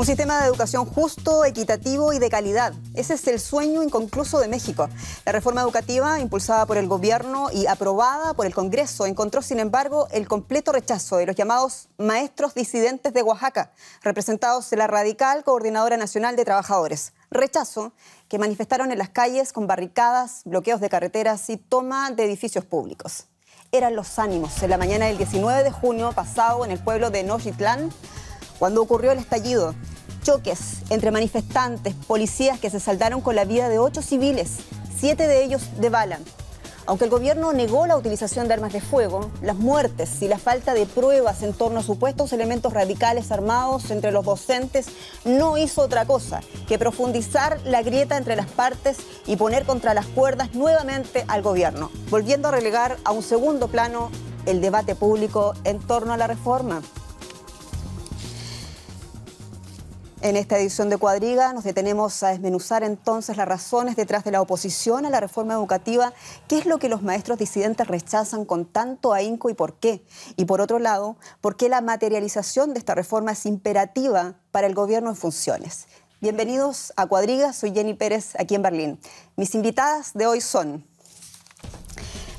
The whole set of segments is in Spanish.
Un sistema de educación justo, equitativo y de calidad. Ese es el sueño inconcluso de México. La reforma educativa, impulsada por el gobierno y aprobada por el Congreso, encontró, sin embargo, el completo rechazo de los llamados maestros disidentes de Oaxaca, representados en la radical Coordinadora Nacional de Trabajadores. Rechazo que manifestaron en las calles con barricadas, bloqueos de carreteras y toma de edificios públicos. Eran los ánimos en la mañana del 19 de junio pasado en el pueblo de Nochitlán cuando ocurrió el estallido. Choques entre manifestantes, policías que se saldaron con la vida de ocho civiles, siete de ellos de bala. Aunque el gobierno negó la utilización de armas de fuego, las muertes y la falta de pruebas en torno a supuestos elementos radicales armados entre los docentes no hizo otra cosa que profundizar la grieta entre las partes y poner contra las cuerdas nuevamente al gobierno, volviendo a relegar a un segundo plano el debate público en torno a la reforma. En esta edición de Cuadriga nos detenemos a desmenuzar entonces las razones detrás de la oposición a la reforma educativa, qué es lo que los maestros disidentes rechazan con tanto ahínco y por qué. Y por otro lado, por qué la materialización de esta reforma es imperativa para el gobierno en funciones. Bienvenidos a Cuadriga, soy Jenny Pérez aquí en Berlín. Mis invitadas de hoy son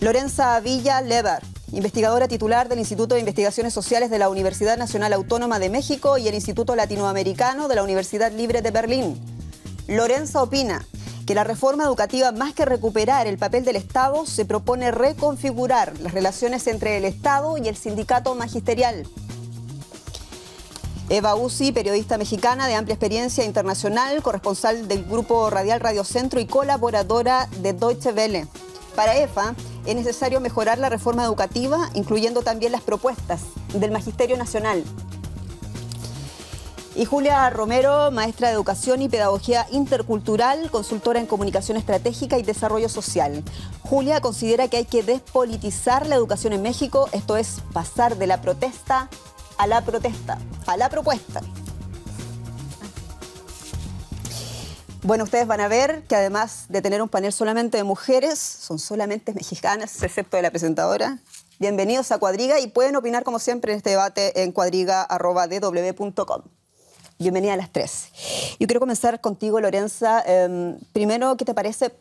Lorenza Villa Lever, investigadora titular del Instituto de Investigaciones Sociales de la Universidad Nacional Autónoma de México y el Instituto Latinoamericano de la Universidad Libre de Berlín. Lorenza opina que la reforma educativa, más que recuperar el papel del Estado, se propone reconfigurar las relaciones entre el Estado y el sindicato magisterial. Eva Uzi, periodista mexicana de amplia experiencia internacional, corresponsal del grupo radial Radio Centro y colaboradora de Deutsche Welle. Para EFA es necesario mejorar la reforma educativa, incluyendo también las propuestas del Magisterio Nacional. Y Julia Romero, maestra de Educación y Pedagogía Intercultural, consultora en Comunicación Estratégica y Desarrollo Social. Julia considera que hay que despolitizar la educación en México, esto es pasar de la protesta a la protesta, a la propuesta. Bueno, ustedes van a ver que además de tener un panel solamente de mujeres, son solamente mexicanas, excepto de la presentadora. Bienvenidos a Cuadriga y pueden opinar como siempre en este debate en cuadriga.dw.com. Bienvenida a las tres. Yo quiero comenzar contigo, Lorenza. Em, primero, ¿qué te parece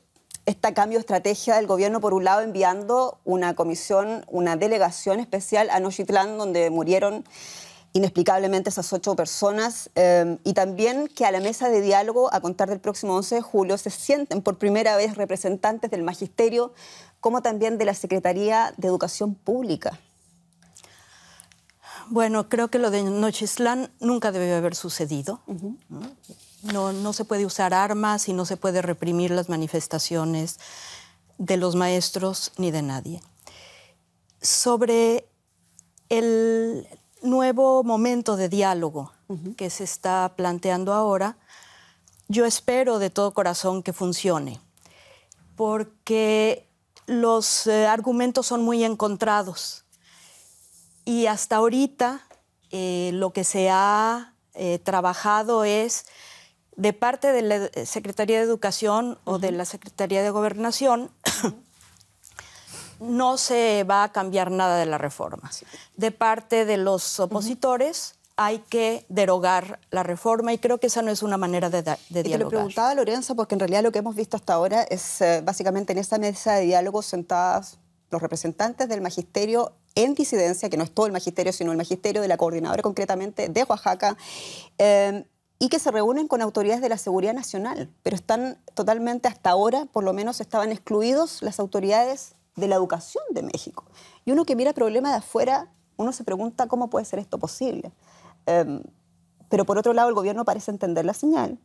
esta cambio de estrategia del gobierno, por un lado, enviando una comisión, una delegación especial a Nochitlán, donde murieron inexplicablemente esas ocho personas em, y también que a la mesa de diálogo a contar del próximo 11 de julio se sienten por primera vez representantes del magisterio como también de la Secretaría de Educación Pública. Bueno, creo que lo de Nochislán nunca debe haber sucedido. no, no se puede usar armas y no se puede reprimir las manifestaciones de los maestros ni de nadie. Sobre el, nuevo momento de diálogo que se está planteando ahora, yo espero de todo corazón que funcione, porque los eh, argumentos son muy encontrados. Y hasta ahorita eh, lo que se ha eh, trabajado es de parte de la Secretaría de Educación o de la Secretaría de Gobernación, no se va a cambiar nada de la reforma. De parte de los opositores, hay que derogar la reforma y creo que esa no es una manera de, de y Te lo preguntaba Lorenza porque en realidad lo que hemos visto hasta ahora es eh, básicamente en esa mesa de diálogo sentadas los representantes del magisterio en disidencia, que no es todo el magisterio, sino el magisterio de la coordinadora concretamente de Oaxaca, eh, y que se reúnen con autoridades de la seguridad nacional, pero están totalmente hasta ahora, por lo menos estaban excluidos las autoridades de la educación de México. Y uno que mira el problema de afuera, uno se pregunta cómo puede ser esto posible. Em, pero por otro lado, el gobierno parece entender la señal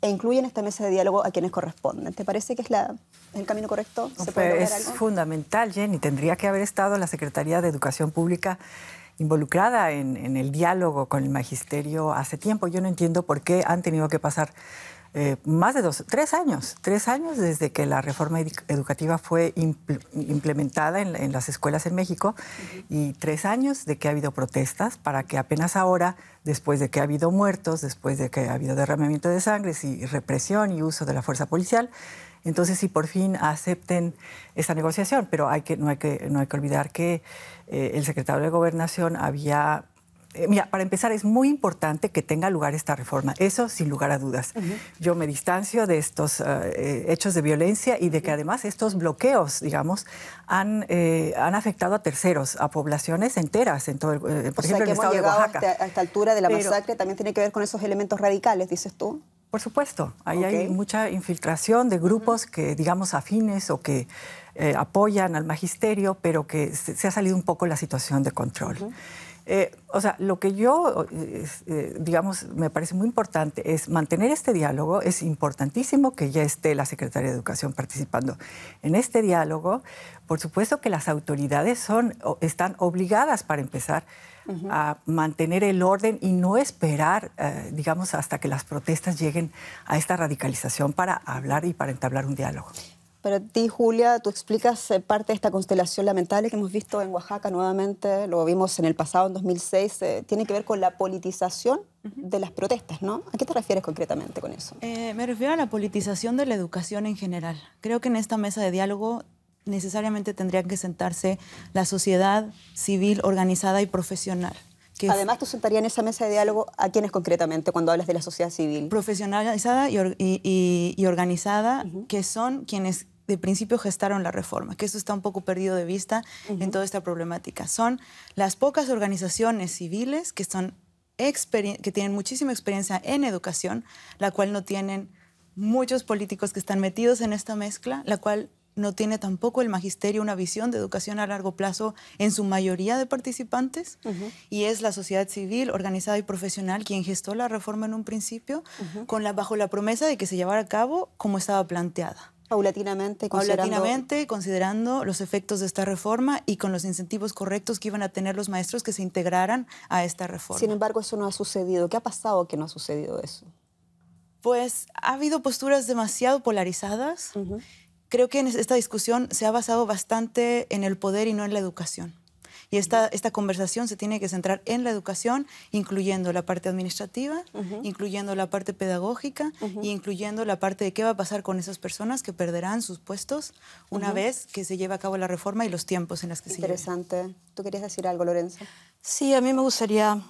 e incluye en esta mesa de diálogo a quienes corresponden. ¿Te parece que es la, el camino correcto? es fundamental, Jenny. Tendría que haber estado la Secretaría de Educación Pública involucrada en, en el diálogo con el magisterio hace tiempo. Yo no entiendo por qué han tenido que pasar eh, más de dos, tres años, tres años desde que la reforma educativa fue implementada en, las escuelas en México y tres años de que ha habido protestas para que apenas ahora, después de que ha habido muertos, después de que ha habido derramamiento de sangre y represión y uso de la fuerza policial, entonces si por fin acepten esta negociación, pero hay que, no, hay que, no hay que olvidar que eh, el secretario de Gobernación había eh, mira, para empezar es muy importante que tenga lugar esta reforma, eso sin lugar a dudas. Yo me distancio de estos eh, eh, hechos de violencia y de que además estos bloqueos, digamos, han, han afectado a terceros, a poblaciones enteras, en todo por ejemplo, sea, que llegado Hasta, a esta altura de la masacre también tiene que ver con esos elementos radicales, dices tú. Por supuesto, ahí hay mucha infiltración de grupos que, digamos, afines o que apoyan al magisterio, pero que se, ha salido un poco la situación de control. Eh, o sea, lo que yo, eh, eh, digamos, me parece muy importante es mantener este diálogo. Es importantísimo que ya esté la Secretaría de Educación participando en este diálogo. Por supuesto que las autoridades son, están obligadas, para empezar, a mantener el orden y no esperar, digamos, hasta que las protestas lleguen a esta radicalización para hablar y para entablar un diálogo. Para ti, Julia, tú explicas eh, parte de esta constelación lamentable que hemos visto en Oaxaca nuevamente, lo vimos en el pasado, en 2006, eh, tiene que ver con la politización de las protestas, ¿no? ¿A qué te refieres concretamente con eso? Eh, me refiero a la politización de la educación en general. Creo que en esta mesa de diálogo necesariamente tendrían que sentarse la sociedad civil organizada y profesional. Además, tú sentarías en esa mesa de diálogo a quiénes concretamente cuando hablas de la sociedad civil. Profesionalizada y, organizada, que son quienes de principio gestaron la reforma, que eso está un poco perdido de vista en toda esta problemática. Son las pocas organizaciones civiles que, son que tienen muchísima experiencia en educación, la cual no tienen muchos políticos que están metidos en esta mezcla, la cual no tiene tampoco el magisterio una visión de educación a largo plazo en su mayoría de participantes y es la sociedad civil organizada y profesional quien gestó la reforma en un principio bajo la promesa de que se llevara a cabo como estaba planteada. Paulatinamente, considerando... los efectos de esta reforma y con los incentivos correctos que iban a tener los maestros que se integraran a esta reforma. Sin embargo, eso no ha sucedido. ¿Qué ha pasado que no ha sucedido eso? Pues ha habido posturas demasiado polarizadas. Creo que en esta discusión se ha basado bastante en el poder y no en la educación. Y esta, conversación se tiene que centrar en la educación, incluyendo la parte administrativa, incluyendo la parte pedagógica y incluyendo la parte de qué va a pasar con esas personas que perderán sus puestos una vez que se lleve a cabo la reforma y los tiempos en los que se Interesante. ¿Tú querías decir algo, Lorenzo? Sí, a mí me gustaría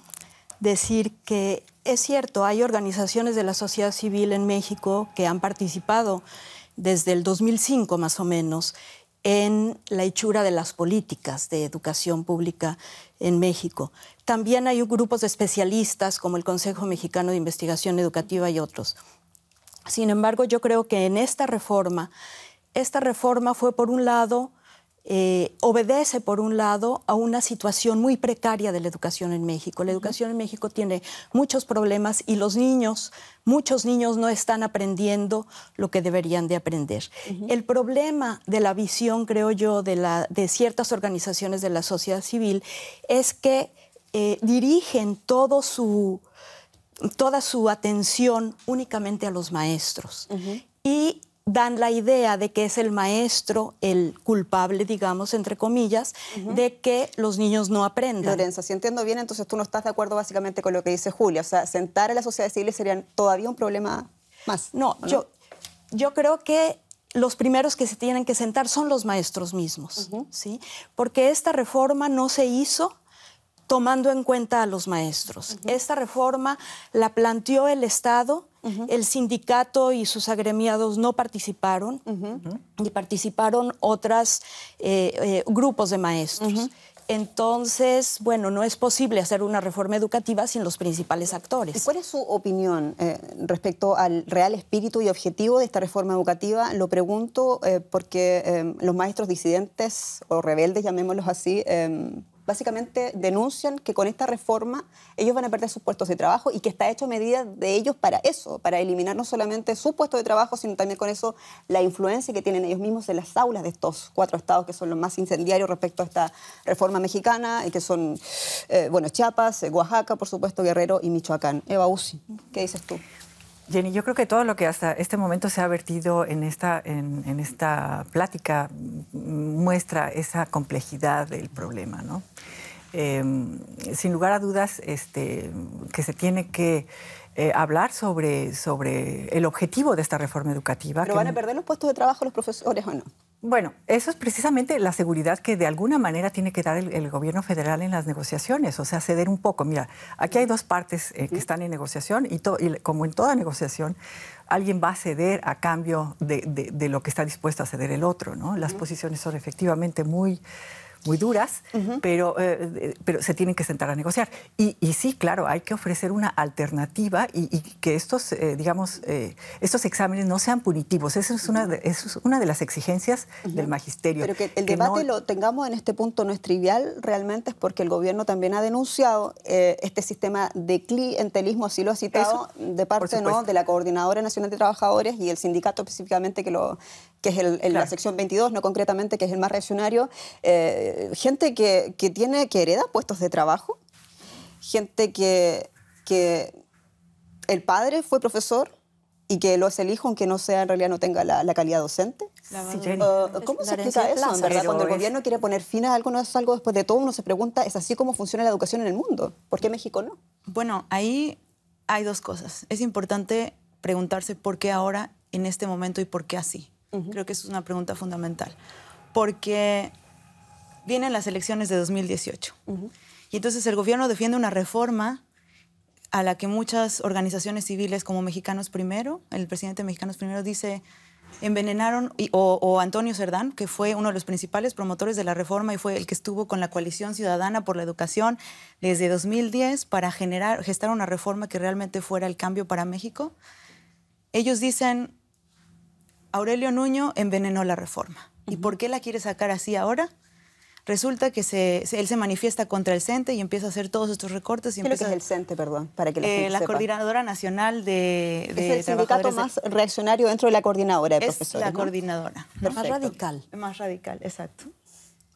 decir que es cierto, hay organizaciones de la sociedad civil en México que han participado desde el 2005 más o menos en la hechura de las políticas de educación pública en México. También hay grupos de especialistas como el Consejo Mexicano de Investigación Educativa y otros. Sin embargo, yo creo que en esta reforma, esta reforma fue por un lado eh, obedece, por un lado, a una situación muy precaria de la educación en México. La educación en México tiene muchos problemas y los niños, muchos niños no están aprendiendo lo que deberían de aprender. El problema de la visión, creo yo, de, la, de ciertas organizaciones de la sociedad civil es que eh, dirigen todo su, toda su atención únicamente a los maestros. Y dan la idea de que es el maestro el culpable, digamos, entre comillas, de que los niños no aprendan. Lorenza, si entiendo bien, entonces tú no estás de acuerdo básicamente con lo que dice Julia. O sea, sentar a la sociedad civil sería todavía un problema más. No, Yo, yo creo que los primeros que se tienen que sentar son los maestros mismos, ¿sí? Porque esta reforma no se hizo tomando en cuenta a los maestros. Esta reforma la planteó el Estado, el sindicato y sus agremiados no participaron y participaron otros eh, eh, grupos de maestros. Entonces, bueno, no es posible hacer una reforma educativa sin los principales actores. cuál es su opinión eh, respecto al real espíritu y objetivo de esta reforma educativa? Lo pregunto porque los maestros disidentes o rebeldes, llamémoslos así, básicamente denuncian que con esta reforma ellos van a perder sus puestos de trabajo y que está hecho a medida de ellos para eso, para eliminar no solamente su puesto de trabajo, sino también con eso la influencia que tienen ellos mismos en las aulas de estos cuatro estados que son los más incendiarios respecto a esta reforma mexicana, y eh, que son, eh, bueno, Chiapas, eh, Oaxaca, por supuesto, Guerrero y Michoacán. Eva Uzi, ¿qué dices tú? Jenny, yo creo que todo lo que hasta este momento se ha vertido en esta, plática muestra esa complejidad del problema, em, sin lugar a dudas, este, que se tiene que eh, hablar sobre, el objetivo de esta reforma educativa. ¿Pero van a perder los puestos de trabajo los profesores o no? Bueno, eso es precisamente la seguridad que de alguna manera tiene que dar el, gobierno federal en las negociaciones, o sea, ceder un poco. Mira, aquí hay dos partes eh, que están en negociación y, como en toda negociación, alguien va a ceder a cambio de, lo que está dispuesto a ceder el otro, ¿no? Las posiciones son efectivamente muy, muy duras, pero, eh, eh, pero se tienen que sentar a negociar. Y, sí, claro, hay que ofrecer una alternativa y, que estos, eh, digamos, estos exámenes no sean punitivos. Esa es una de, es una de las exigencias del magisterio. Pero que el debate lo tengamos en este punto no es trivial, realmente es porque el gobierno también ha denunciado este sistema de clientelismo, así lo ha citado, de parte de la Coordinadora Nacional de Trabajadores y el sindicato específicamente que lo que es el, la sección 22, no concretamente, que es el más reaccionario, eh, gente que, que, tiene, que hereda puestos de trabajo, gente que, que el padre fue profesor y que lo es el hijo, aunque no sea en realidad no tenga la, la calidad docente. Eh, ¿Cómo se explica eso? cuando el gobierno quiere poner fin a algo, no es algo después de todo, uno se pregunta, ¿es así como funciona la educación en el mundo? ¿Por qué México no? Bueno, ahí hay dos cosas. Es importante preguntarse por qué ahora, en este momento, y por qué así. Creo que es una pregunta fundamental. Porque vienen las elecciones de 2018. Y entonces el gobierno defiende una reforma a la que muchas organizaciones civiles como Mexicanos Primero, el presidente de Mexicanos Primero dice, envenenaron, o, Antonio Cerdán, que fue uno de los principales promotores de la reforma y fue el que estuvo con la coalición ciudadana por la educación desde 2010 para generar, gestar una reforma que realmente fuera el cambio para México. Ellos dicen, Aurelio Nuño envenenó la reforma. ¿Y por qué la quiere sacar así ahora? Resulta que él se manifiesta contra el CENTE y empieza a hacer todos estos recortes. Y ¿Qué empieza, es el CENTE, perdón? Para que la, eh, la Coordinadora Nacional de, Es el sindicato más reaccionario dentro de la coordinadora de es la coordinadora. Más radical. Más radical, exacto.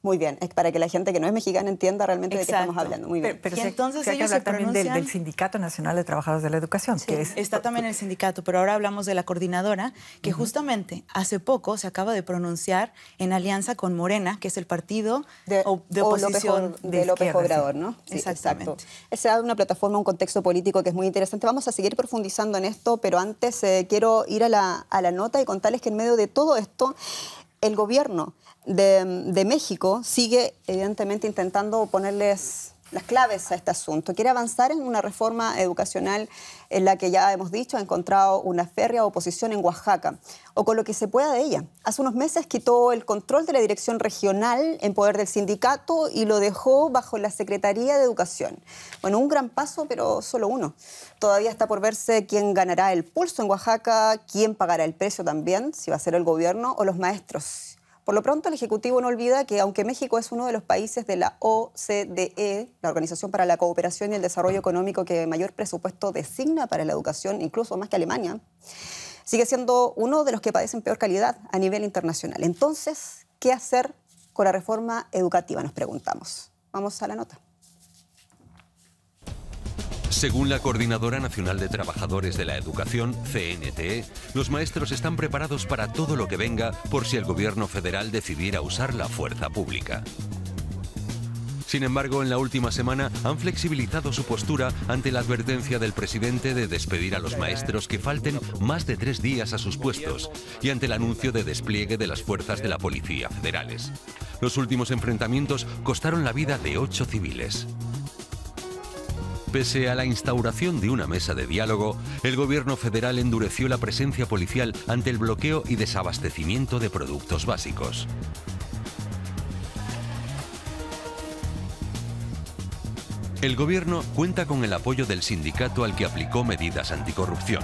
Muy bien, es para que la gente que no es mexicana entienda realmente de qué estamos hablando. Muy bien. Pero, entonces ellos también del, Sindicato Nacional de Trabajadores de la Educación, está también el sindicato, pero ahora hablamos de la coordinadora que justamente hace poco se acaba de pronunciar en alianza con Morena, que es el partido de, oposición de, López Obrador, ¿no? Exactamente. Exacto. Esa es una plataforma, un contexto político que es muy interesante. Vamos a seguir profundizando en esto, pero antes eh, quiero ir a la, a la nota y contarles que en medio de todo esto el gobierno de, México sigue evidentemente intentando ponerles las claves a este asunto. Quiere avanzar en una reforma educacional en la que ya hemos dicho ha encontrado una férrea oposición en Oaxaca, o con lo que se pueda de ella. Hace unos meses quitó el control de la dirección regional en poder del sindicato y lo dejó bajo la Secretaría de Educación. Bueno, un gran paso, pero solo uno. Todavía está por verse quién ganará el pulso en Oaxaca, quién pagará el precio también, si va a ser el gobierno o los maestros por lo pronto, el Ejecutivo no olvida que, aunque México es uno de los países de la OCDE, la Organización para la Cooperación y el Desarrollo Económico, que mayor presupuesto designa para la educación, incluso más que Alemania, sigue siendo uno de los que padecen peor calidad a nivel internacional. Entonces, ¿qué hacer con la reforma educativa? Nos preguntamos. Vamos a la nota. Según la Coordinadora Nacional de Trabajadores de la Educación, CNTE, los maestros están preparados para todo lo que venga por si el gobierno federal decidiera usar la fuerza pública. Sin embargo, en la última semana han flexibilizado su postura ante la advertencia del presidente de despedir a los maestros que falten más de tres días a sus puestos y ante el anuncio de despliegue de las fuerzas de la Policía Federales. Los últimos enfrentamientos costaron la vida de ocho civiles. Pese a la instauración de una mesa de diálogo, el gobierno federal endureció la presencia policial ante el bloqueo y desabastecimiento de productos básicos. El gobierno cuenta con el apoyo del sindicato al que aplicó medidas anticorrupción.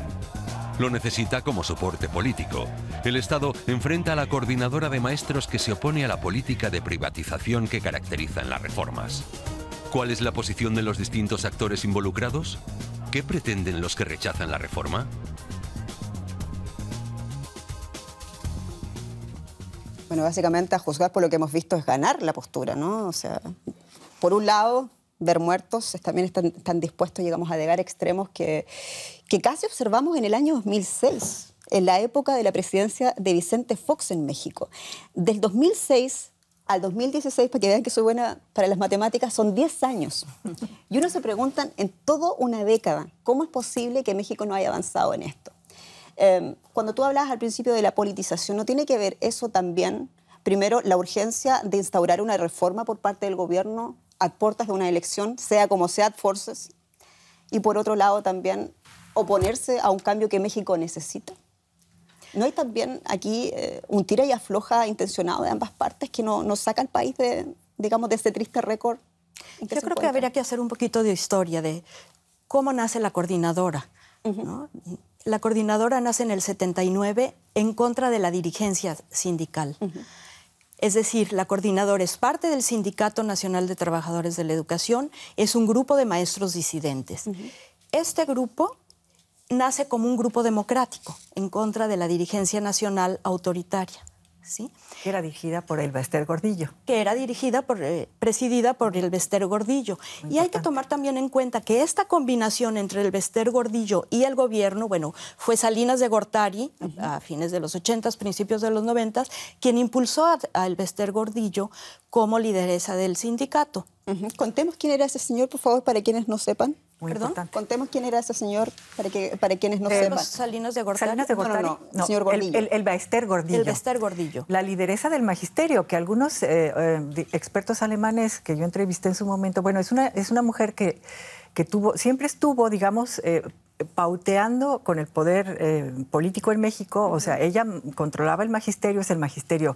Lo necesita como soporte político. El Estado enfrenta a la coordinadora de maestros que se opone a la política de privatización que caracterizan las reformas. ¿Cuál es la posición de los distintos actores involucrados? ¿Qué pretenden los que rechazan la reforma? Bueno, básicamente a juzgar por lo que hemos visto es ganar la postura, ¿no? O sea, por un lado, ver muertos, también están, dispuestos, llegamos a llegar a extremos que, que casi observamos en el año 2006, en la época de la presidencia de Vicente Fox en México. Del 2006 al 2016, para que vean que soy buena para las matemáticas, son 10 años. Y uno se pregunta en toda una década, ¿cómo es posible que México no haya avanzado en esto? Em, cuando tú hablas al principio de la politización, ¿no tiene que ver eso también? Primero, la urgencia de instaurar una reforma por parte del gobierno a puertas de una elección, sea como sea, forces. Y por otro lado, también oponerse a un cambio que México necesita. ¿No hay también aquí eh, un tira y afloja intencionado de ambas partes que nos saca al país de, digamos, de ese triste récord? Yo creo que habría que hacer un poquito de historia de cómo nace la coordinadora. ¿no? La coordinadora nace en el 79 en contra de la dirigencia sindical. Es decir, la coordinadora es parte del Sindicato Nacional de Trabajadores de la Educación, es un grupo de maestros disidentes. Este grupo nace como un grupo democrático en contra de la dirigencia nacional autoritaria. ¿sí? Que era dirigida por el Gordillo. Que era dirigida por, eh, presidida por el Gordillo. y hay que tomar también en cuenta que esta combinación entre el Bester Gordillo y el gobierno, bueno, fue Salinas de Gortari a, fines de los 80, principios de los 90, quien impulsó al Bester Gordillo como lideresa del sindicato. Contemos quién era ese señor, por favor, para quienes no sepan. Perdón, contemos quién era ese señor para que para quienes no eh, sepan. Salinas de Gortari. Salinas de Gortari. No, no, no, El, el, Baester Gordillo. El Baester Gordillo. La lideresa del magisterio, que algunos eh, eh, expertos alemanes que yo entrevisté en su momento, bueno, es una, es una mujer que, que tuvo, siempre estuvo, digamos, pauteando con el poder político en México. O sea, ella controlaba el magisterio, es el magisterio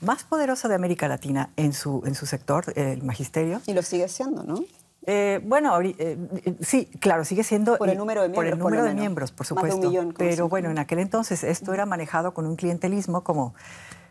más poderosa de América Latina en su, en su sector, el magisterio. Y lo sigue siendo, ¿no? Eh, bueno, eh, sí, claro, sigue siendo... Por el número de miembros. Por el número de miembros, por supuesto. millón, pero bueno, en aquel entonces esto era manejado con un clientelismo como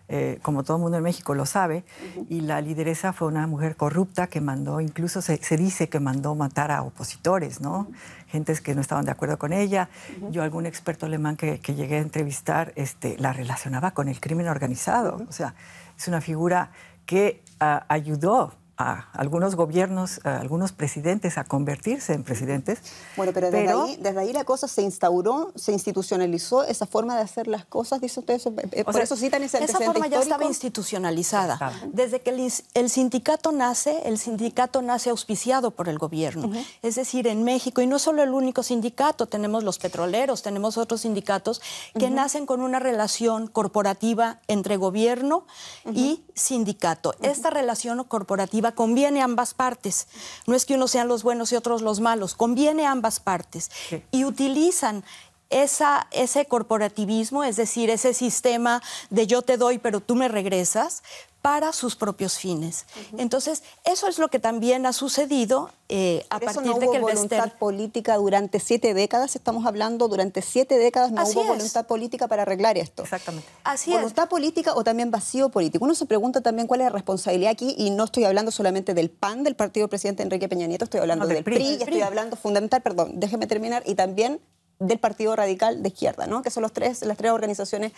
eh, como todo el mundo en México lo sabe, y la lideresa fue una mujer corrupta que mandó, incluso se, dice que mandó matar a opositores, ¿no? Gentes que no estaban de acuerdo con ella. Yo algún experto alemán que, llegué a entrevistar este, la relacionaba con el crimen organizado. O sea, es una figura que ah, ayudó a algunos gobiernos, algunos presidentes a convertirse en presidentes. Bueno, pero desde, ahí, desde ahí la cosa se instauró, se institucionalizó esa forma de hacer las cosas, dice usted, eso, eh, por sea, eso citan Esa forma ya estaba institucionalizada. Desde que el, sindicato nace, el sindicato nace auspiciado por el gobierno. Es decir, en México, y no solo el único sindicato, tenemos los petroleros, tenemos otros sindicatos que nacen con una relación corporativa entre gobierno y sindicato. Esta relación corporativa conviene a ambas partes. No es que unos sean los buenos y otros los malos, conviene a ambas partes. Y utilizan esa, ese corporativismo, es decir, ese sistema de yo te doy pero tú me regresas, para sus propios fines. Entonces, eso es lo que también ha sucedido eh, a partir de que el voluntad política durante siete décadas, estamos hablando, durante siete décadas no hubo voluntad política para arreglar esto. Exactamente. Así voluntad política o también vacío político. Uno se pregunta también cuál es la responsabilidad aquí, y no estoy hablando solamente del PAN, del partido del presidente Enrique Peña Nieto, estoy hablando del, PRI, estoy hablando fundamental, perdón, déjeme terminar, y también del Partido Radical de Izquierda, ¿no? que son los tres, las tres organizaciones,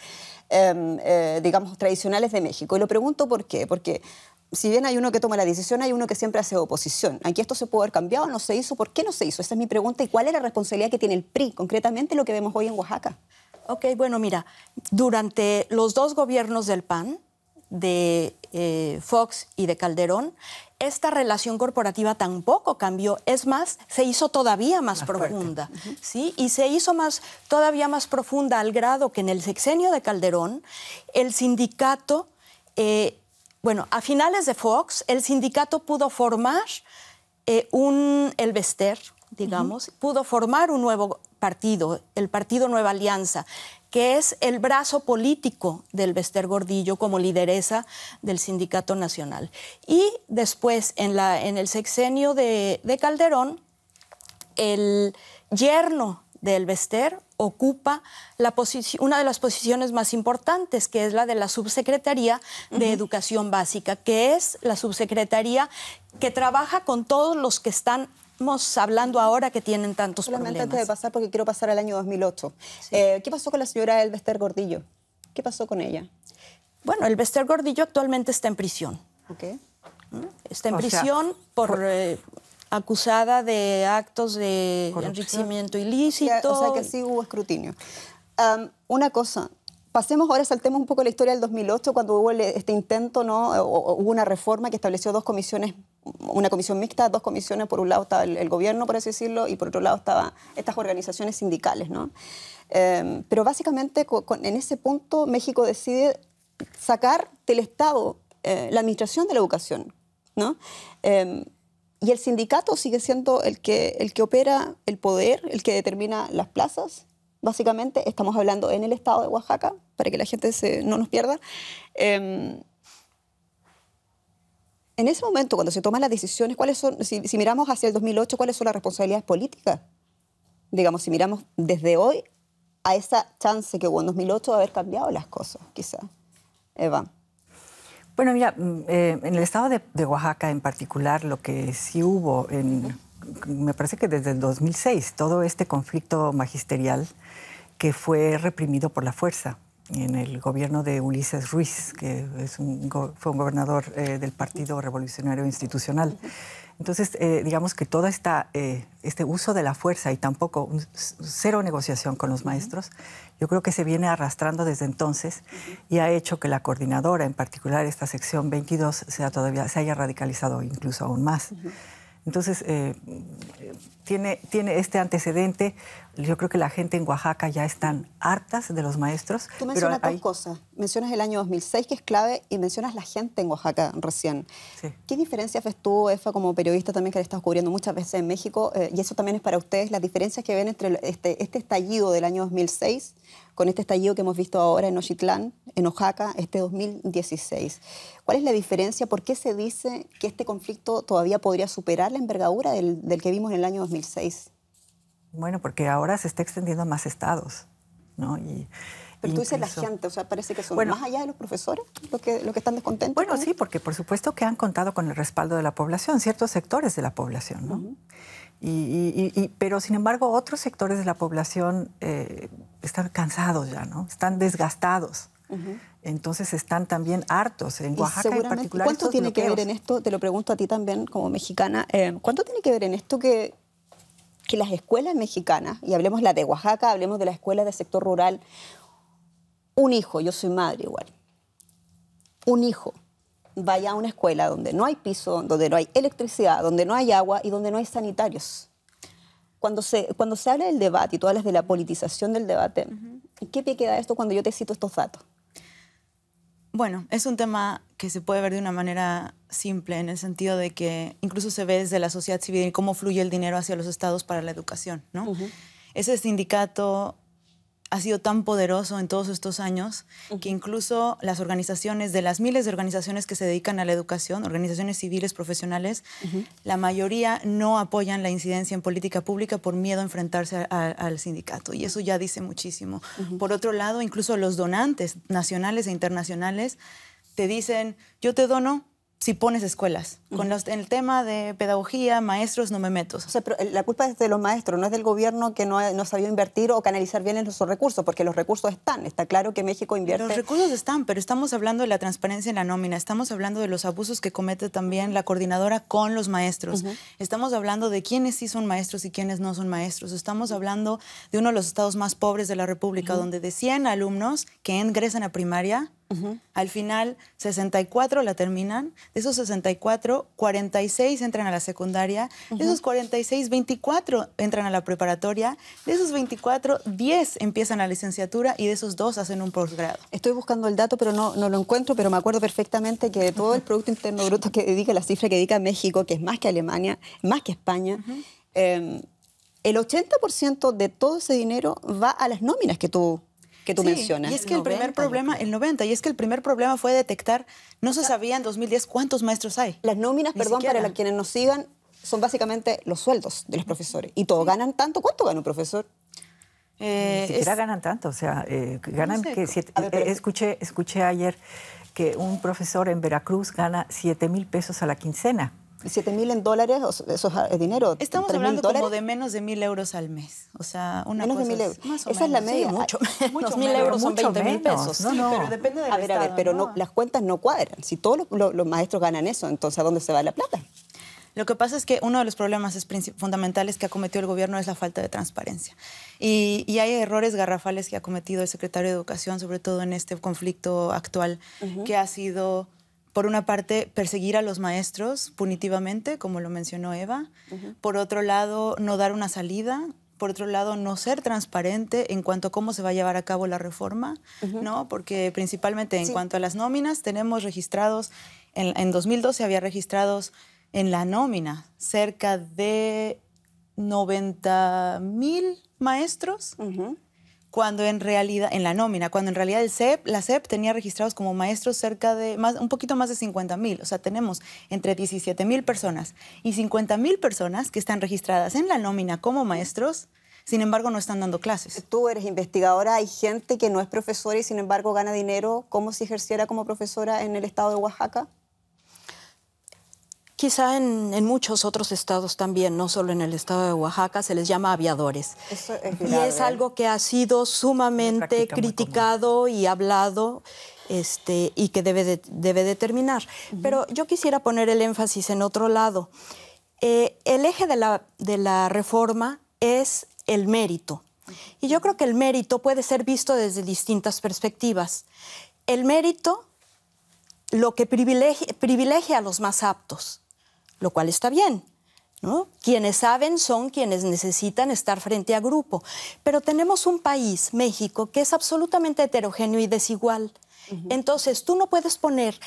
em, eh, digamos, tradicionales de México. Y lo pregunto por qué, porque si bien hay uno que toma la decisión, hay uno que siempre hace oposición. Aquí esto se puede haber cambiado, no se hizo, ¿por qué no se hizo? Esa es mi pregunta. ¿Y cuál es la responsabilidad que tiene el PRI, concretamente lo que vemos hoy en Oaxaca? Ok, bueno, mira, durante los dos gobiernos del PAN, de eh, Fox y de Calderón, esta relación corporativa tampoco cambió, es más, se hizo todavía más, profunda, ¿sí? Y se hizo más, todavía más profunda al grado que en el sexenio de Calderón, el sindicato, eh, bueno, a finales de Fox, el sindicato pudo formar eh, un, el Vester, digamos, pudo formar un nuevo partido, el Partido Nueva Alianza, que es el brazo político del Bester Gordillo como lideresa del Sindicato Nacional. Y después, en, la, en el sexenio de, Calderón, el yerno del Bester ocupa una de las posiciones más importantes, que es la de la Subsecretaría de Educación Básica, que es la subsecretaría que trabaja con todos los que están estamos hablando ahora que tienen tantos Solamente antes de pasar, porque quiero pasar al año 2008. Eh, ¿Qué pasó con la señora Elvester Gordillo? ¿Qué pasó con ella? Bueno, Elvester Gordillo actualmente está en prisión. Okay. ¿Mm? Está en prisión por... Eh, acusada de actos de enriquecimiento ilícito. O sea que sí hubo escrutinio. una cosa, pasemos ahora, saltemos un poco la historia del 2008, cuando hubo este intento, ¿no? hubo una reforma que estableció dos comisiones una comisión mixta, dos comisiones, por un lado estaba el, gobierno, por así decirlo, y por otro lado estaban estas organizaciones sindicales, ¿no? Em, pero básicamente en ese punto México decide sacar del Estado eh, la administración de la educación, ¿no? Em, y el sindicato sigue siendo el que, el que opera el poder, el que determina las plazas, básicamente. Estamos hablando en el Estado de Oaxaca, para que la gente se, no nos pierda. Em, en ese momento, cuando se toman las decisiones, ¿cuáles son, si, miramos hacia el 2008, cuáles son las responsabilidades políticas? Digamos, si miramos desde hoy a esa chance que hubo en 2008 de haber cambiado las cosas, quizá. Eva. Bueno, mira, mm, eh, en el estado de, Oaxaca en particular, lo que sí hubo, me parece que desde el 2006, todo este conflicto magisterial que fue reprimido por la fuerza en el gobierno de Ulises Ruiz, que es un fue un gobernador eh, del Partido Revolucionario Institucional. Entonces, eh, digamos que todo esta, eh, este uso de la fuerza y tampoco cero negociación con los maestros, yo creo que se viene arrastrando desde entonces y ha hecho que la coordinadora, en particular esta sección 22, sea todavía, se haya radicalizado incluso aún más. Entonces, tiene, este antecedente. Yo creo que la gente en Oaxaca ya están hartas de los maestros. Tú mencionas dos cosas. Mencionas el año 2006, que es clave, y mencionas la gente en Oaxaca recién. ¿Qué diferencia ves tú, Efa, como periodista también que le estás cubriendo muchas veces en México? Eh, y eso también es para ustedes, las diferencias que ven entre este, este, estallido del año 2006 con este estallido que hemos visto ahora en Ochitlán, en Oaxaca, este 2016. ¿Cuál es la diferencia? ¿Por qué se dice que este conflicto todavía podría superar la envergadura del, que vimos en el año 2006. Bueno, porque ahora se está extendiendo a más estados, ¿no? Y, pero tú dices la gente, o sea, parece que son más allá de los profesores los que, lo que están descontentos. Bueno, sí, porque por supuesto que han contado con el respaldo de la población, ciertos sectores de la población, ¿no? y, pero sin embargo, otros sectores de la población eh, están cansados ya, ¿no? Están desgastados. Entonces están también hartos. En Oaxaca en particular. ¿Cuánto tiene que ver en esto? Te lo pregunto a ti también como mexicana. Eh, ¿Cuánto tiene que ver en esto que que las escuelas mexicanas, y hablemos la de Oaxaca, hablemos de las escuelas de sector rural, un hijo, yo soy madre igual, un hijo vaya a una escuela donde no hay piso, donde no hay electricidad, donde no hay agua y donde no hay sanitarios. Cuando se, cuando se habla del debate y tú hablas de la politización del debate, ¿qué pie queda esto cuando yo te cito estos datos? Bueno, es un tema que se puede ver de una manera simple en el sentido de que incluso se ve desde la sociedad civil cómo fluye el dinero hacia los estados para la educación, ¿no? Ese sindicato ha sido tan poderoso en todos estos años que incluso las organizaciones, de las miles de organizaciones que se dedican a la educación, organizaciones civiles, profesionales, la mayoría no apoyan la incidencia en política pública por miedo a enfrentarse al sindicato. Y eso ya dice muchísimo. Por otro lado, incluso los donantes nacionales e internacionales te dicen, yo te dono si pones escuelas. Con el tema de pedagogía, maestros, no me meto. O sea, pero eh, la culpa es de los maestros, no es del gobierno que no, ha, no invertir o canalizar bien esos recursos, porque los recursos están. Está claro que México invierte. Los recursos están, pero estamos hablando de la transparencia en la nómina, estamos hablando de los abusos que comete también la coordinadora con los maestros, estamos hablando de quiénes sí son maestros y quiénes no son maestros, estamos hablando de uno de los estados más pobres de la República, donde de 100 alumnos que ingresan a primaria, al final, 64 la terminan. De esos 64, 46 entran a la secundaria. De esos 46, 24 entran a la preparatoria. De esos 24, 10 empiezan la licenciatura y de esos dos hacen un posgrado. Estoy buscando el dato, pero no, lo encuentro, pero me acuerdo perfectamente que de todo el Producto Interno Bruto que dedica, la cifra que dedica México, que es más que Alemania, más que España, em, el 80% de todo ese dinero va a las nóminas que tú que tú mencionas. Y es que el primer problema, el 90, y es que el primer problema fue detectar, no se sabía en 2010 cuántos maestros hay. Las nóminas, perdón, para para quienes nos sigan, son básicamente los sueldos de los profesores. Y todos ganan tanto. ¿Cuánto gana un profesor? Eh, Ni siquiera ganan tanto, o sea, eh, ganan que eh, escuché, escuché ayer que un profesor en Veracruz gana 7 mil pesos a la quincena. 7 mil en dólares, eso es eh, dinero. Estamos hablando como de menos de mil euros al mes. O sea, una menos cosa de mil euros. Esa es la media. Sí, mucho mil euros son 20 mil pesos. pero depende del A ver, a ver, pero no, las cuentas no cuadran. Si todos los, maestros ganan eso, entonces ¿a dónde se va la plata? Lo que pasa es que uno de los problemas fundamentales que ha cometido el gobierno es la falta de transparencia. Y, hay errores garrafales que ha cometido el secretario de Educación, sobre todo en este conflicto actual, que ha sido por una parte, perseguir a los maestros punitivamente, como lo mencionó Eva. Por otro lado, no dar una salida. Por otro lado, no ser transparente en cuanto a cómo se va a llevar a cabo la reforma, ¿no? Porque principalmente en cuanto a las nóminas, tenemos registrados, en, 2012 había registrados en la nómina cerca de 90 mil maestros cuando en realidad, en la nómina, cuando en realidad el CEP, la CEP tenía registrados como maestros cerca de más, un poquito más de 50 mil. O sea, tenemos entre 17 mil personas y 50 mil personas que están registradas en la nómina como maestros. Sin embargo, no están dando clases. Tú eres investigadora, hay gente que no es profesora y sin embargo gana dinero. como si ejerciera como profesora en el estado de Oaxaca? Quizá en, muchos otros estados también, no solo en el estado de Oaxaca, se les llama aviadores. y es algo que ha sido sumamente criticado y hablado este, y que debe debe Pero yo quisiera poner el énfasis en otro lado. Eh, el eje de la, de la reforma es el mérito. Y yo creo que el mérito puede ser visto desde distintas perspectivas. El mérito, lo que privilegia a los más aptos lo cual está bien. Quienes saben son quienes necesitan estar frente a grupo. Pero tenemos un país, México, que es absolutamente heterogéneo y desigual. Entonces, tú no puedes poner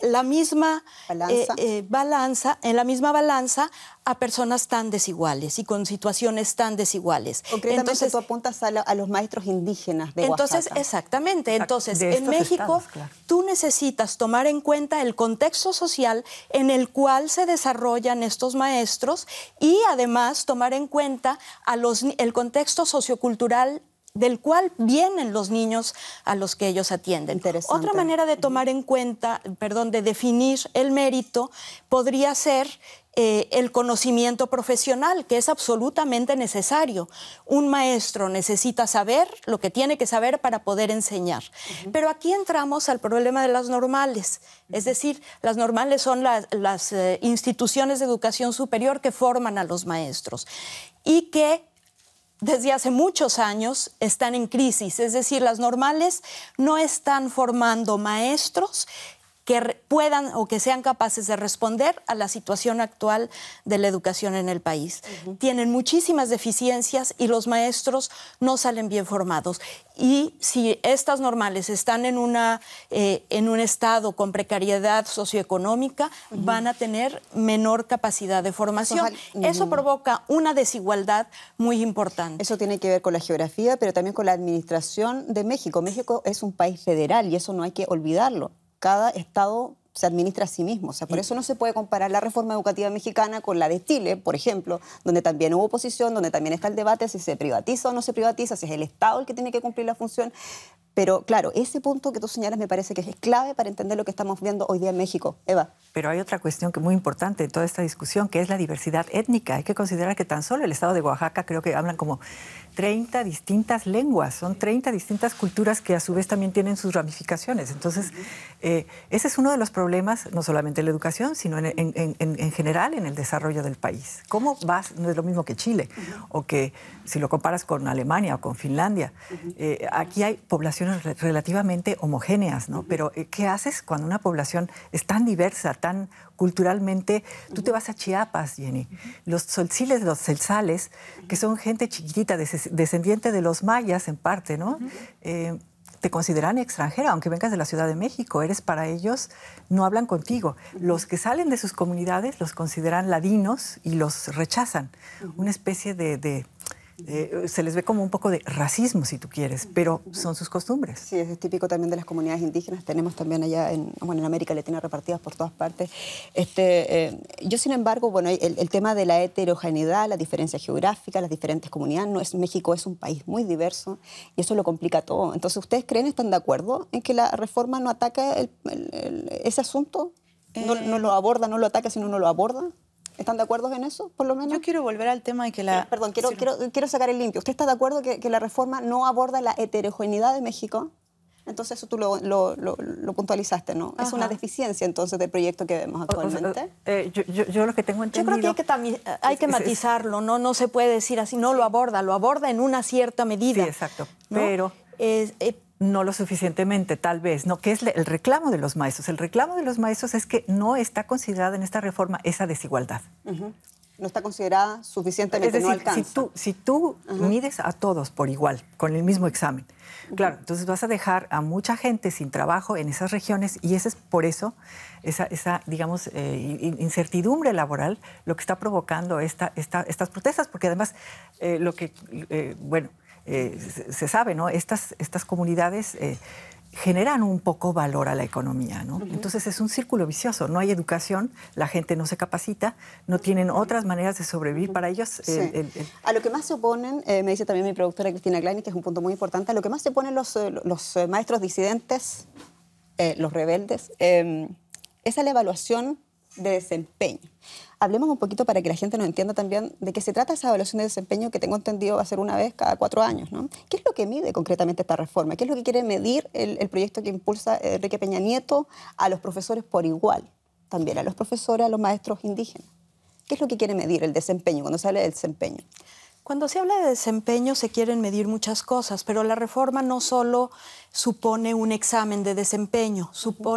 la misma eh, eh, balanza. en la misma balanza a personas tan desiguales y con situaciones tan desiguales. Concretamente, entonces, tú apuntas a, los maestros indígenas de Entonces, exactamente. Entonces, en México, tú necesitas tomar en cuenta el contexto social en el cual se desarrollan estos maestros y además tomar en cuenta a los, el contexto sociocultural del cual vienen los niños a los que ellos atienden. Otra manera de tomar en cuenta, perdón, de definir el mérito podría ser eh, el conocimiento profesional, que es absolutamente necesario. Un maestro necesita saber lo que tiene que saber para poder enseñar. Pero aquí entramos al problema de las normales. Es decir, las normales son las eh, instituciones de educación superior que forman a los maestros y que desde hace muchos años están en crisis, es decir, las normales no están formando maestros que puedan o que sean capaces de responder a la situación actual de la educación en el país. Tienen muchísimas deficiencias y los maestros no salen bien formados. Y si estas normales están en, una, eh, en un estado con precariedad socioeconómica, van a tener menor capacidad de formación. Eso provoca una desigualdad muy importante. Eso tiene que ver con la geografía, pero también con la administración de México. México es un país federal y eso no hay que olvidarlo cada Estado se administra a sí mismo. O sea, por eso no se puede comparar la reforma educativa mexicana con la de Chile, por ejemplo, donde también hubo oposición, donde también está el debate si se privatiza o no se privatiza, si es el Estado el que tiene que cumplir la función. Pero claro, ese punto que tú señalas me parece que es clave para entender lo que estamos viendo hoy día en México. Eva. Pero hay otra cuestión que es muy importante en toda esta discusión, que es la diversidad étnica. Hay que considerar que tan solo el estado de Oaxaca, creo que hablan como 30 distintas lenguas, son 30 distintas culturas que a su vez también tienen sus ramificaciones. Entonces, eh, ese es uno de los problemas, no solamente en la educación, sino en, general en el desarrollo del país. ¿Cómo vas? No es lo mismo que Chile, o que si lo comparas con Alemania o con Finlandia. Eh, aquí hay poblaciones relativamente homogéneas, ¿no? Pero eh, ¿qué haces cuando una población es tan diversa, tan culturalmente. Tú te vas a Chiapas, Jenny. Los solciles, los celsales, que son gente chiquitita, descendiente de los mayas en parte, ¿no? Eh, te consideran extranjera, aunque vengas de la Ciudad de México, eres para ellos, no hablan contigo. Los que salen de sus comunidades los consideran ladinos y los rechazan. Una especie de eh, se les ve como un poco de racismo, si tú quieres, pero son sus costumbres. Sí, es típico también de las comunidades indígenas. Tenemos también allá, en, bueno, en América Latina repartidas por todas partes. Este, eh, yo, sin embargo, bueno, el, tema de la heterogeneidad, la diferencia geográfica, las diferentes comunidades, no es, México es un país muy diverso y eso lo complica todo. Entonces, ¿ustedes creen, están de acuerdo en que la reforma no ataca ese asunto? Eh, no, no lo aborda, no lo ataca, sino no lo aborda. ¿Están de acuerdo en eso, por lo menos? Yo quiero volver al tema de que la... Perdón, quiero, quiero, quiero sacar el limpio. ¿Usted está de acuerdo que, que, la reforma no aborda la heterogeneidad de México? Entonces eso tú lo, lo, lo, puntualizaste, ¿no? Es una deficiencia entonces del proyecto que vemos actualmente. Eh, eh, yo, yo, lo que tengo entendido... Yo creo que hay que, eh, hay que matizarlo, ¿no? No se puede decir así, no lo aborda, lo aborda en una cierta medida. Sí, exacto, pero no lo suficientemente, tal vez, ¿no? Que es el reclamo de los maestros. El reclamo de los maestros es que no está considerada en esta reforma esa desigualdad. No está considerada suficientemente, es Si tú, si tú mides a todos por igual, con el mismo examen, claro, entonces vas a dejar a mucha gente sin trabajo en esas regiones y ese es por eso esa, digamos, eh, incertidumbre laboral lo que está provocando estas protestas, porque además eh, lo que, eh, bueno, eh, se, sabe, ¿no? Estas, estas comunidades eh, generan un poco valor a la economía, ¿no? Entonces es un círculo vicioso. No hay educación, la gente no se capacita, no tienen otras maneras de sobrevivir para ellos. A lo que más se oponen, eh, me dice también mi productora Cristina Klein, que es un punto muy importante, a lo que más se oponen los, los maestros disidentes, los rebeldes, es a la evaluación de desempeño hablemos un poquito para que la gente nos entienda también de qué se trata esa evaluación de desempeño que tengo entendido va a ser una vez cada cuatro años. ¿no? ¿Qué es lo que mide concretamente esta reforma? ¿Qué es lo que quiere medir el, proyecto que impulsa Enrique Peña Nieto a los profesores por igual? También a los profesores, a los maestros indígenas. ¿Qué es lo que quiere medir el desempeño cuando sale el desempeño? Cuando se habla de desempeño se quieren medir muchas cosas, pero la reforma no solo supone un examen de desempeño,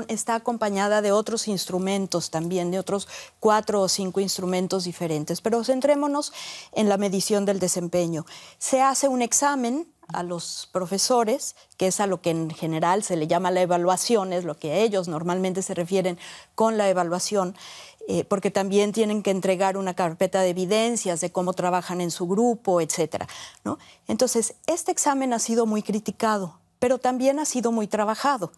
está acompañada de otros instrumentos también, de otros cuatro o cinco instrumentos diferentes. Pero centrémonos en la medición del desempeño. Se hace un examen a los profesores, que es a lo que en general se le llama la evaluación, es lo que ellos normalmente se refieren con la evaluación. Eh, porque también tienen que entregar una carpeta de evidencias de cómo trabajan en su grupo, etcétera. Entonces, este examen ha sido muy criticado pero también ha sido muy trabajado.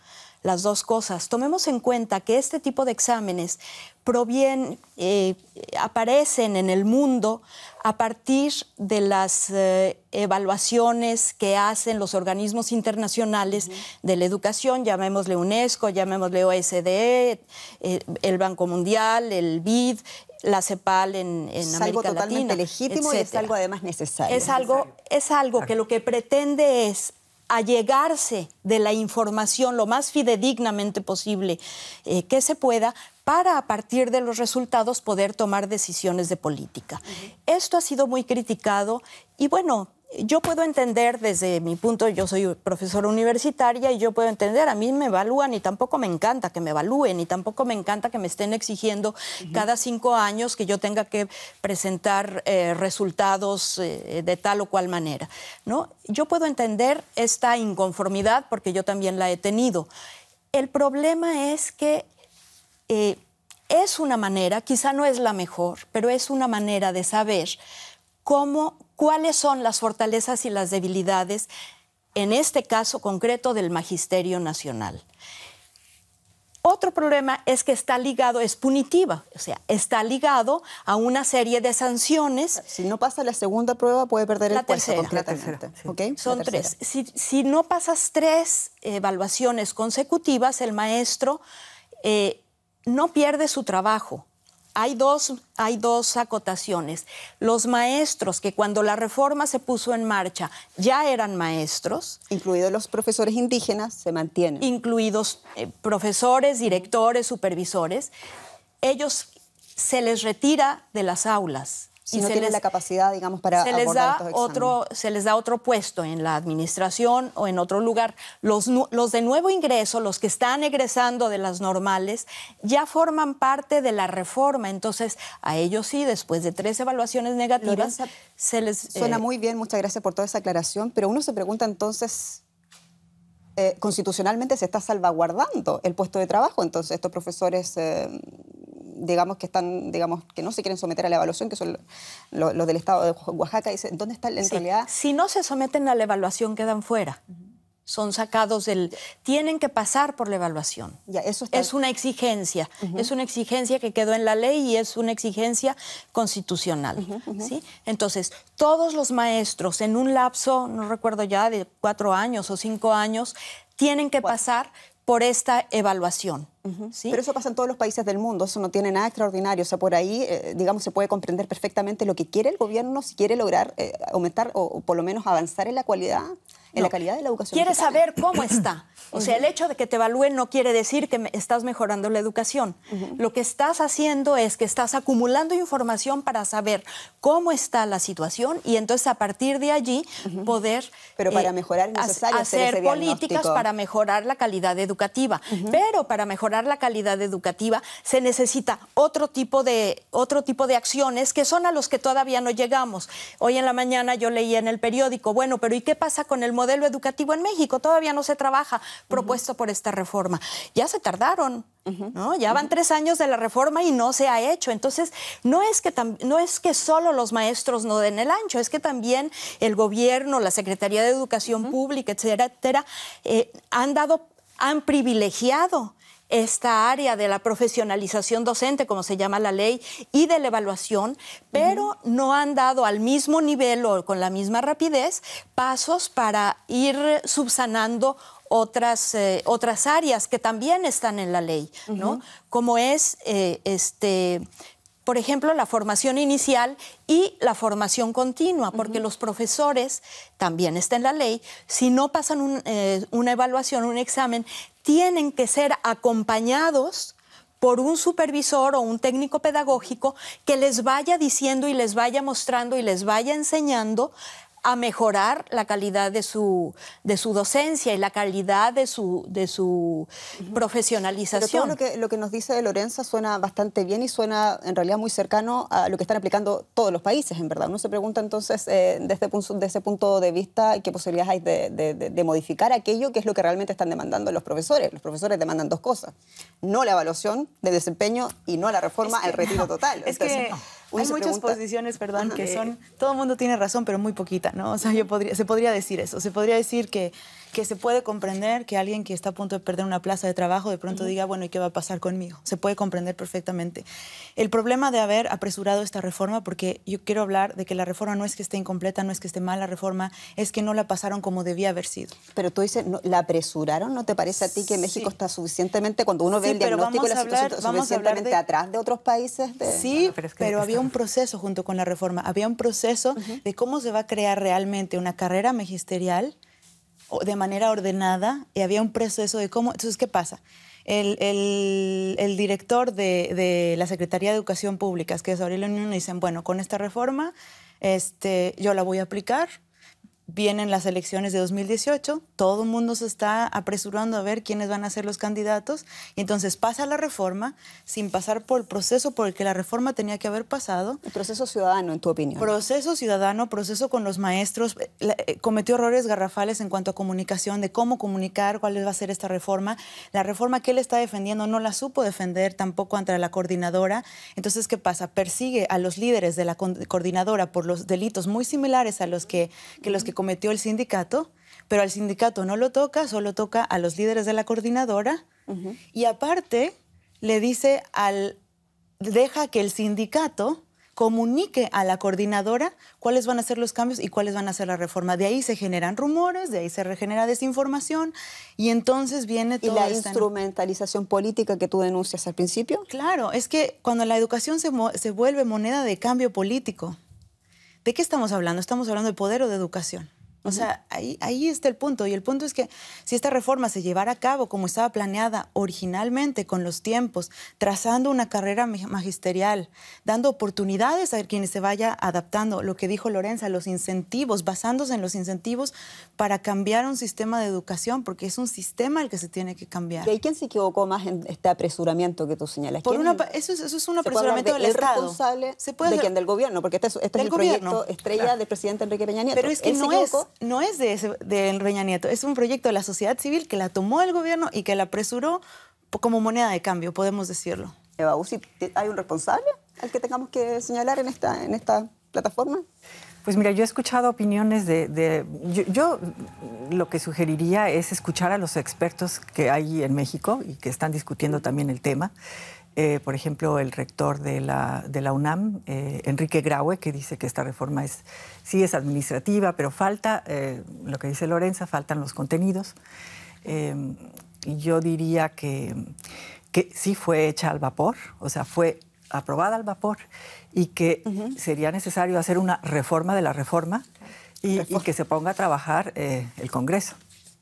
Las dos cosas. Tomemos en cuenta que este tipo de exámenes provienen, eh, aparecen en el mundo a partir de las eh, evaluaciones que hacen los organismos internacionales de la educación, llamémosle UNESCO, llamémosle OSDE, eh, el Banco Mundial, el BID, la CEPAL en, en es algo totalmente legítimo y es algo además necesario. Es algo, es algo que lo que pretende es allegarse de la información lo más fidedignamente posible eh, que se pueda para a partir de los resultados poder tomar decisiones de política. Esto ha sido muy criticado y bueno, yo puedo entender desde mi punto, yo soy profesora universitaria y yo puedo entender, a mí me evalúan y tampoco me encanta que me evalúen y tampoco me encanta que me estén exigiendo cada cinco años que yo tenga que presentar eh, resultados eh, de tal o cual manera. ¿no? Yo puedo entender esta inconformidad porque yo también la he tenido. El problema es que... Eh, es una manera, quizá no es la mejor, pero es una manera de saber cómo cuáles son las fortalezas y las debilidades, en este caso concreto, del Magisterio Nacional. Otro problema es que está ligado, es punitiva, o sea, está ligado a una serie de sanciones. Si no pasa la segunda prueba, puede perder la el puesto tercera, completamente. Tercera, Son tres. Si, no pasas tres evaluaciones consecutivas, el maestro eh, no pierde su trabajo, hay dos, acotaciones. Los maestros, que cuando la reforma se puso en marcha ya eran maestros. Incluidos los profesores indígenas, se mantienen. Incluidos eh, profesores, directores, supervisores. Ellos se les retira de las aulas si no tienen la capacidad, digamos, para se les da otro se les da otro puesto en la administración o en otro lugar. Los, los de nuevo ingreso, los que están egresando de las normales, ya forman parte de la reforma. Entonces, a ellos sí, después de tres evaluaciones negativas, se les suena eh, muy bien. Muchas gracias por toda esa aclaración. Pero uno se pregunta entonces. Eh, constitucionalmente se está salvaguardando el puesto de trabajo, entonces estos profesores eh, digamos, que están, digamos, que no se quieren someter a la evaluación, que son los, del Estado de Oaxaca, ¿dónde está en realidad? Si no se someten a la evaluación, quedan fuera. son sacados del... Tienen que pasar por la evaluación. eso Es una exigencia, es una exigencia que quedó en la ley y es una exigencia constitucional. Entonces, todos los maestros en un lapso, no recuerdo ya, de cuatro años o cinco años, tienen que pasar por esta evaluación. Pero eso pasa en todos los países del mundo, eso no tiene nada extraordinario. O sea, por ahí, eh, digamos, se puede comprender perfectamente lo que quiere el gobierno si quiere lograr eh, aumentar o, por lo menos avanzar en la calidad. En la calidad de la educación. Quiere saber cómo está. O sea, el hecho de que te evalúen no quiere decir que estás mejorando la educación. Lo que estás haciendo es que estás acumulando información para saber cómo está la situación y entonces a partir de allí poder. Pero para eh, mejorar hacer políticas para mejorar la calidad educativa. Pero para mejorar la calidad educativa, se necesita otro tipo de, otro tipo de acciones que son a los que todavía no llegamos. Hoy en la mañana yo leía en el periódico, bueno, pero ¿y qué pasa con el modelo educativo en México? Todavía no se trabaja, propuesto por esta reforma. Ya se tardaron, ¿no? Ya van tres años de la reforma y no se ha hecho. Entonces, no es que, no es que solo los maestros no den el ancho, es que también el gobierno, la Secretaría de Educación Pública, etcétera, etcétera, eh, han dado han privilegiado esta área de la profesionalización docente, como se llama la ley, y de la evaluación, pero no han dado al mismo nivel o con la misma rapidez pasos para ir subsanando otras, eh, otras áreas que también están en la ley, ¿no? Como es eh, este, por ejemplo, la formación inicial y la formación continua, porque los profesores, también está en la ley, si no pasan eh, una evaluación, un examen, tienen que ser acompañados por un supervisor o un técnico pedagógico que les vaya diciendo y les vaya mostrando y les vaya enseñando a mejorar la calidad de su, de su docencia y la calidad de su, de su profesionalización. Pero lo que, lo que nos dice de Lorenza suena bastante bien y suena en realidad muy cercano a lo que están aplicando todos los países, en verdad. Uno se pregunta entonces, eh, desde, ese punto de vista, qué posibilidades hay de, modificar aquello que es lo que realmente están demandando los profesores. Los profesores demandan dos cosas, no la evaluación de desempeño y no la reforma al retiro total. Es que hay muchas posiciones, perdón, que eh, son, eh. todo el mundo tiene razón, pero muy poquita, ¿no? O sea, yo podría, se podría decir eso, se podría decir que que se puede comprender que alguien que está a punto de perder una plaza de trabajo de pronto diga, bueno, ¿y qué va a pasar conmigo? Se puede comprender perfectamente. El problema de haber apresurado esta reforma, porque yo quiero hablar de que la reforma no es que esté incompleta, no es que esté mala la reforma, es que no la pasaron como debía haber sido. Pero tú dices, ¿la apresuraron? ¿No te parece a ti que México está suficientemente, cuando uno ve el diagnóstico de la situación, atrás de otros países? Sí, pero, había un proceso junto con la reforma, había un proceso de cómo se va a crear realmente una carrera magisterial de manera ordenada y había un proceso de cómo. Entonces, ¿qué pasa? El, director de, la Secretaría de Educación Pública, que es Aurelio Nuno, dicen, bueno, con esta reforma este, yo la voy a aplicar, vienen las elecciones de 2018, todo el mundo se está apresurando a ver quiénes van a ser los candidatos, y entonces pasa la reforma sin pasar por el proceso por el que la reforma tenía que haber pasado. El proceso ciudadano, en tu opinión. Proceso ciudadano, proceso con los maestros, eh, cometió errores garrafales en cuanto a comunicación, de cómo comunicar, cuál va a ser esta reforma. La reforma que él está defendiendo no la supo defender tampoco ante la coordinadora. Entonces, ¿qué pasa? Persigue a los líderes de la coordinadora por los delitos muy similares a los que, que los que cometió el sindicato, pero al sindicato no lo toca, solo toca a los líderes de la coordinadora. Y aparte, le dice al. deja que el sindicato comunique a la coordinadora cuáles van a ser los cambios y cuáles van a ser la reforma. De ahí se generan rumores, de ahí se regenera desinformación y entonces viene toda ¿Y la instrumentalización política que tú denuncias al principio? Claro, es que cuando la educación se vuelve moneda de cambio político, ¿De qué estamos hablando? ¿Estamos hablando de poder o de educación? O sea, ahí, ahí está el punto. Y el punto es que si esta reforma se llevara a cabo como estaba planeada originalmente, con los tiempos, trazando una carrera magisterial, dando oportunidades a quienes se vaya adaptando, lo que dijo Lorenza, los incentivos, basándose en los incentivos para cambiar un sistema de educación, porque es un sistema el que se tiene que cambiar. ¿Y hay quién se equivocó más en este apresuramiento que tú señalas? Por eso, es, eso es un apresuramiento del Estado. ¿Se puede de quien? Del gobierno, porque este, es, este el proyecto estrella del presidente Enrique Peña Nieto. Pero es que no es no es de, ese, Reña Nieto, es un proyecto de la sociedad civil que la tomó el gobierno y que la apresuró como moneda de cambio, podemos decirlo. Eva ¿hay un responsable al que tengamos que señalar en esta, en esta plataforma? Pues mira, yo he escuchado opiniones de... yo, lo que sugeriría es escuchar a los expertos que hay en México y que están discutiendo también el tema. Eh, por ejemplo, el rector de la, UNAM, eh, Enrique Graue, que dice que esta reforma es, sí es administrativa, pero falta, eh, lo que dice Lorenza, faltan los contenidos. yo diría que, sí fue hecha al vapor, o sea, fue aprobada al vapor y que sería necesario hacer una reforma de la reforma. y que se ponga a trabajar el Congreso.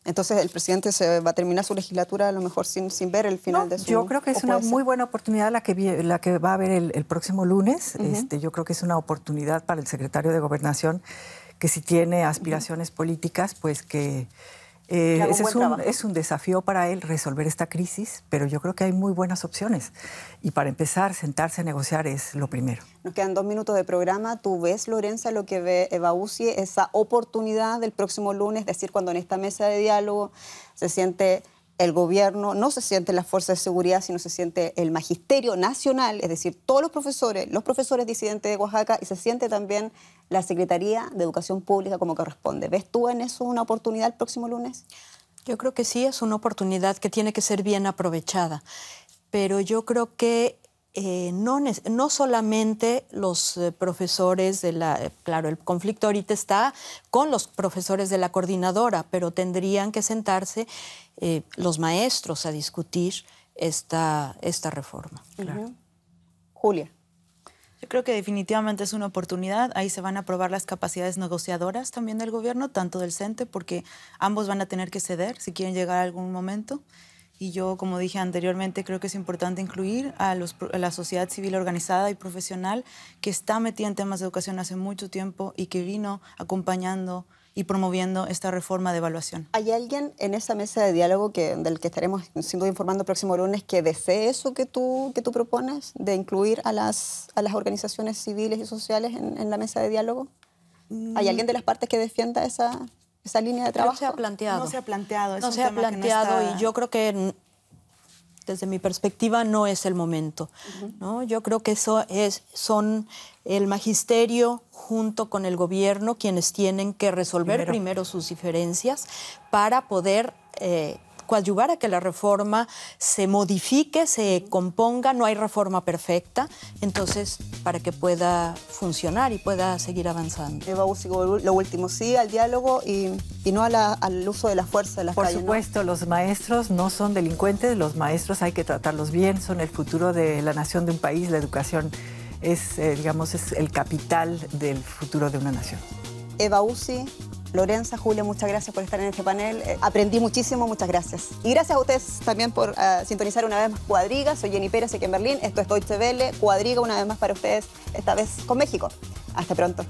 Entonces el presidente se va a terminar su legislatura a lo mejor sin, sin ver el final de su... Yo creo que es una muy buena oportunidad la que, la que va a haber el, próximo lunes. este, yo creo que es una oportunidad para el secretario de Gobernación que si tiene aspiraciones políticas, pues que eh, es, un, es, un, desafío para él resolver esta crisis, pero yo creo que hay muy buenas opciones. Y para empezar, sentarse a negociar es lo primero. Nos quedan dos minutos de programa. ¿Tú ves, Lorenza, lo que ve Eva esa oportunidad del próximo lunes? Es decir, cuando en esta mesa de diálogo se siente el gobierno, no se siente las fuerzas de seguridad, sino se siente el magisterio nacional, es decir, todos los profesores, los profesores disidentes de Oaxaca y se siente también la Secretaría de Educación Pública como corresponde. ¿Ves tú en eso una oportunidad el próximo lunes? Yo creo que sí, es una oportunidad que tiene que ser bien aprovechada, pero yo creo que eh, no, no, solamente los eh, profesores de la, eh, claro, el conflicto ahorita está con los profesores de la coordinadora, pero tendrían que sentarse eh, los maestros a discutir esta, esta reforma. Julia. Yo creo que definitivamente es una oportunidad. Ahí se van a probar las capacidades negociadoras también del gobierno, tanto del CENTE, porque ambos van a tener que ceder si quieren llegar a algún momento. Y yo, como dije anteriormente, creo que es importante incluir a, los, a, la sociedad civil organizada y profesional que está metida en temas de educación hace mucho tiempo y que vino acompañando y promoviendo esta reforma de evaluación. ¿Hay alguien en esa mesa de diálogo que, del que estaremos siendo informando el próximo lunes que desee eso que tú, que tú propones, de incluir a las, a las organizaciones civiles y sociales en, la mesa de diálogo? ¿Hay mm. alguien de las partes que defienda esa, esa línea de trabajo? No se ha planteado. No se ha planteado. no se ha planteado y yo creo que desde mi perspectiva, no es el momento. ¿no? Yo creo que eso es, son el magisterio junto con el gobierno quienes tienen que resolver primero, sus diferencias para poder eh, coadyuvar a que la reforma se modifique, se componga, no hay reforma perfecta, entonces para que pueda funcionar y pueda seguir avanzando. Eva lo último, sí al diálogo y, no al uso de la fuerza de las Por supuesto, los maestros no son delincuentes, los maestros hay que tratarlos bien, son el futuro de la nación de un país, la educación es, eh, digamos, es el capital del futuro de una nación. Eva Uzi, Lorenza, Julia, muchas gracias por estar en este panel. Eh, aprendí muchísimo, muchas gracias. Y gracias a ustedes también por ah, sintonizar una vez más Cuadriga. Soy Jenny Pérez, aquí en Berlín. Esto es Deutsche Welle. Cuadriga una vez más para ustedes, esta vez con México. Hasta pronto.